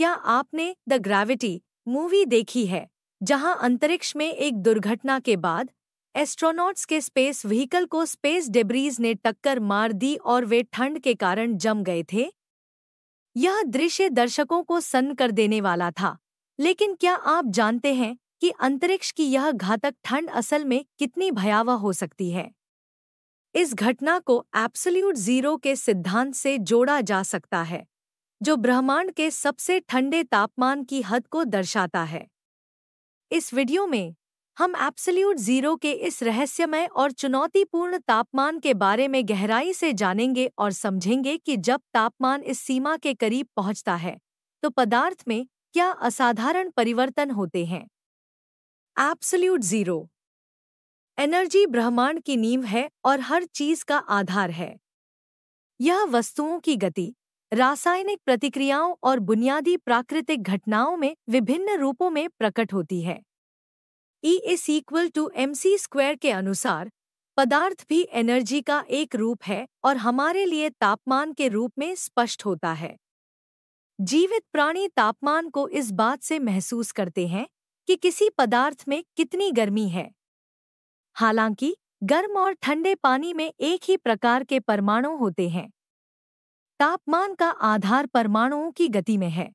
क्या आपने the gravity movie देखी है जहां अंतरिक्ष में एक दुर्घटना के बाद एस्ट्रोनॉट्स के स्पेस व्हीकल को स्पेस डेब्रीज ने टक्कर मार दी और वे ठंड के कारण जम गए थे यह दृश्य दर्शकों को सन्न कर देने वाला था लेकिन क्या आप जानते हैं कि अंतरिक्ष की यह घातक ठंड असल में कितनी भयावह हो सकती है इस घटना को एब्सोल्यूट जीरो के सिद्धांत से जोड़ा जा सकता है जो ब्रह्मांड के सबसे ठंडे तापमान की हद को दर्शाता है इस वीडियो में हम एब्सोल्यूट जीरो के इस रहस्यमय और चुनौतीपूर्ण तापमान के बारे में गहराई से जानेंगे और समझेंगे कि जब तापमान इस सीमा के करीब पहुंचता है तो पदार्थ में क्या असाधारण परिवर्तन होते हैं एब्सोल्यूट जीरो एनर्जी ब्रह्मांड की नींव है और हर चीज का आधार है यह वस्तुओं की गति रासायनिक प्रतिक्रियाओं और बुनियादी प्राकृतिक घटनाओं में विभिन्न रूपों में प्रकट होती है E is equal to M C square के अनुसार पदार्थ भी एनर्जी का एक रूप है और हमारे लिए तापमान के रूप में स्पष्ट होता है जीवित प्राणी तापमान को इस बात से महसूस करते हैं कि किसी पदार्थ में कितनी गर्मी है हालांकि गर्म और ठंडे पानी में एक ही प्रकार के परमाणु होते हैं तापमान का आधार परमाणुओं की गति में है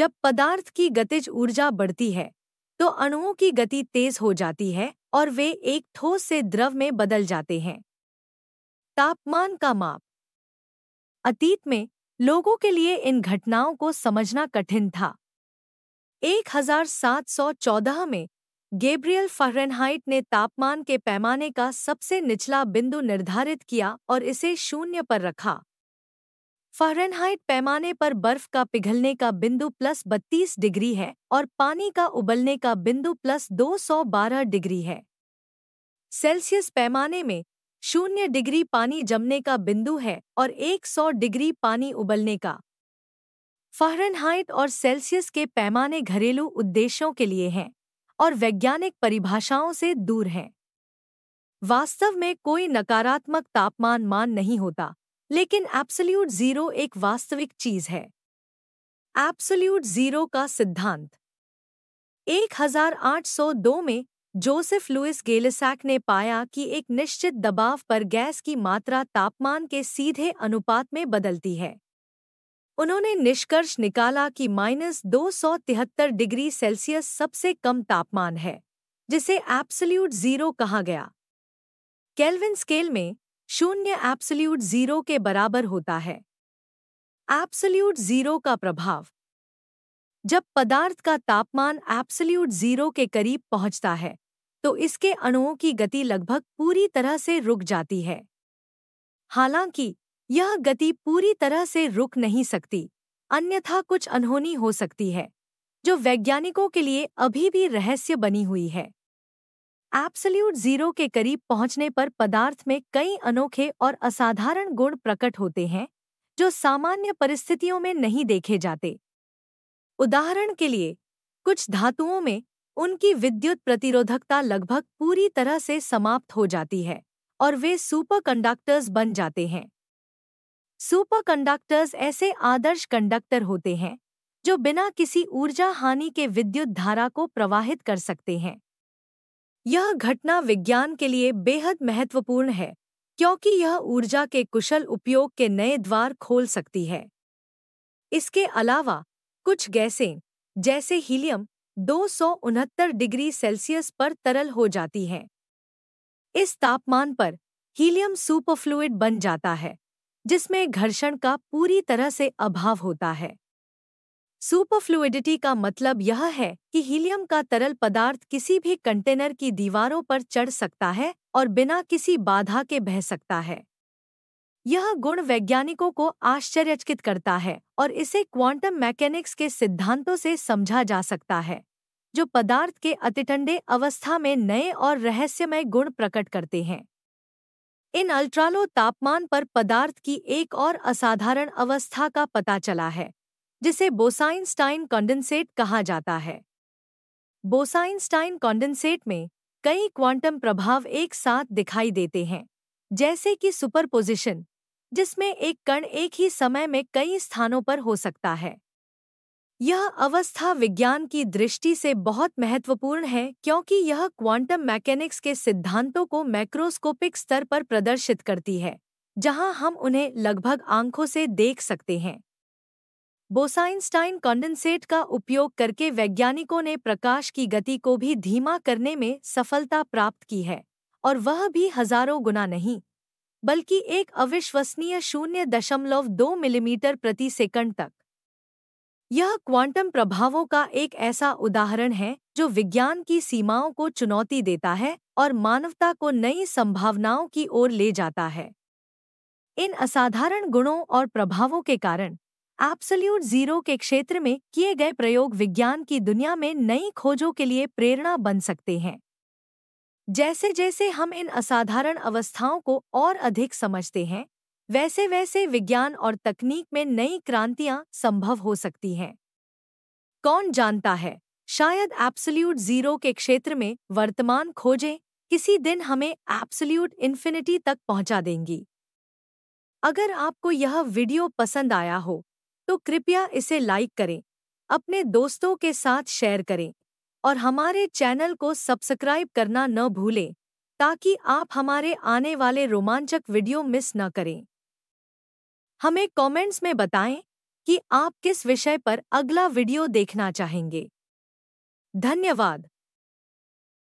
जब पदार्थ की गतिज ऊर्जा बढ़ती है तो अणुओं की गति तेज हो जाती है और वे एक ठोस से द्रव में बदल जाते हैं तापमान का माप अतीत में लोगों के लिए इन घटनाओं को समझना कठिन था 1714 में गेब्रियल फारेनहाइट ने तापमान के पैमाने का सबसे निचला बिंदु निर्धारित किया और इसे शून्य पर रखा फारेनहाइट पैमाने पर बर्फ का पिघलने का बिंदु प्लस बत्तीस डिग्री है और पानी का उबलने का बिंदु प्लस 212 डिग्री है सेल्सियस पैमाने में शून्य डिग्री पानी जमने का बिंदु है और 100 डिग्री पानी उबलने का फारेनहाइट और सेल्सियस के पैमाने घरेलू उद्देश्यों के लिए हैं और वैज्ञानिक परिभाषाओं से दूर हैं वास्तव में कोई नकारात्मक तापमान मान नहीं होता लेकिन एब्सोल्यूट जीरो एक वास्तविक चीज है एब्सोल्यूट जीरो का सिद्धांत 1802 में जोसेफ लुइस गेलेसैक ने पाया कि एक निश्चित दबाव पर गैस की मात्रा तापमान के सीधे अनुपात में बदलती है उन्होंने निष्कर्ष निकाला कि माइनस दो डिग्री सेल्सियस सबसे कम तापमान है जिसे एब्सोल्यूट जीरो कहा गया केल्विन स्केल में शून्य एब्सल्यूट जीरो के बराबर होता है एब्सल्यूट जीरो का प्रभाव जब पदार्थ का तापमान एप्सल्यूट जीरो के करीब पहुंचता है तो इसके अणुओं की गति लगभग पूरी तरह से रुक जाती है हालांकि यह गति पूरी तरह से रुक नहीं सकती अन्यथा कुछ अनहोनी हो सकती है जो वैज्ञानिकों के लिए अभी भी रहस्य बनी हुई है एप्सल्यूट जीरो के करीब पहुंचने पर पदार्थ में कई अनोखे और असाधारण गुण प्रकट होते हैं जो सामान्य परिस्थितियों में नहीं देखे जाते उदाहरण के लिए कुछ धातुओं में उनकी विद्युत प्रतिरोधकता लगभग पूरी तरह से समाप्त हो जाती है और वे सुपरकंडक्टर्स बन जाते हैं सुपरकंडक्टर्स ऐसे आदर्श कंडक्टर होते हैं जो बिना किसी ऊर्जा हानि के विद्युत धारा को प्रवाहित कर सकते हैं यह घटना विज्ञान के लिए बेहद महत्वपूर्ण है क्योंकि यह ऊर्जा के कुशल उपयोग के नए द्वार खोल सकती है इसके अलावा कुछ गैसें जैसे हीलियम दो डिग्री सेल्सियस पर तरल हो जाती हैं इस तापमान पर हीलियम सुपरफ्लूड बन जाता है जिसमें घर्षण का पूरी तरह से अभाव होता है सुपरफ्लुइडिटी का मतलब यह है कि हीलियम का तरल पदार्थ किसी भी कंटेनर की दीवारों पर चढ़ सकता है और बिना किसी बाधा के बह सकता है यह गुण वैज्ञानिकों को आश्चर्यचकित करता है और इसे क्वांटम मैकेनिक्स के सिद्धांतों से समझा जा सकता है जो पदार्थ के अतिठंडे अवस्था में नए और रहस्यमय गुण प्रकट करते हैं इन अल्ट्रालो तापमान पर पदार्थ की एक और असाधारण अवस्था का पता चला है जिसे बोसाइनस्टाइन कॉन्डेंसेट कहा जाता है बोसाइनस्टाइन कॉन्डेंसेट में कई क्वांटम प्रभाव एक साथ दिखाई देते हैं जैसे कि सुपरपोजिशन जिसमें एक कण एक ही समय में कई स्थानों पर हो सकता है यह अवस्था विज्ञान की दृष्टि से बहुत महत्वपूर्ण है क्योंकि यह क्वांटम मैकेनिक्स के सिद्धांतों को मैक्रोस्कोपिक स्तर पर प्रदर्शित करती है जहां हम उन्हें लगभग आंखों से देख सकते हैं बोसाइंस्टाइन कॉन्डेंसेट का उपयोग करके वैज्ञानिकों ने प्रकाश की गति को भी धीमा करने में सफलता प्राप्त की है और वह भी हजारों गुना नहीं बल्कि एक अविश्वसनीय शून्य दशमलव दो मिलीमीटर प्रति सेकंड तक यह क्वांटम प्रभावों का एक ऐसा उदाहरण है जो विज्ञान की सीमाओं को चुनौती देता है और मानवता को नई संभावनाओं की ओर ले जाता है इन असाधारण गुणों और प्रभावों के कारण एप्सल्यूट जीरो के क्षेत्र में किए गए प्रयोग विज्ञान की दुनिया में नई खोजों के लिए प्रेरणा बन सकते हैं जैसे जैसे हम इन असाधारण अवस्थाओं को और अधिक समझते हैं वैसे वैसे विज्ञान और तकनीक में नई क्रांतियां संभव हो सकती हैं कौन जानता है शायद एब्सोल्यूट जीरो के क्षेत्र में वर्तमान खोजें किसी दिन हमें एब्सोल्यूट इन्फिनिटी तक पहुंचा देंगी अगर आपको यह वीडियो पसंद आया हो तो कृपया इसे लाइक करें अपने दोस्तों के साथ शेयर करें और हमारे चैनल को सब्सक्राइब करना न भूलें ताकि आप हमारे आने वाले रोमांचक वीडियो मिस न करें हमें कमेंट्स में बताएं कि आप किस विषय पर अगला वीडियो देखना चाहेंगे धन्यवाद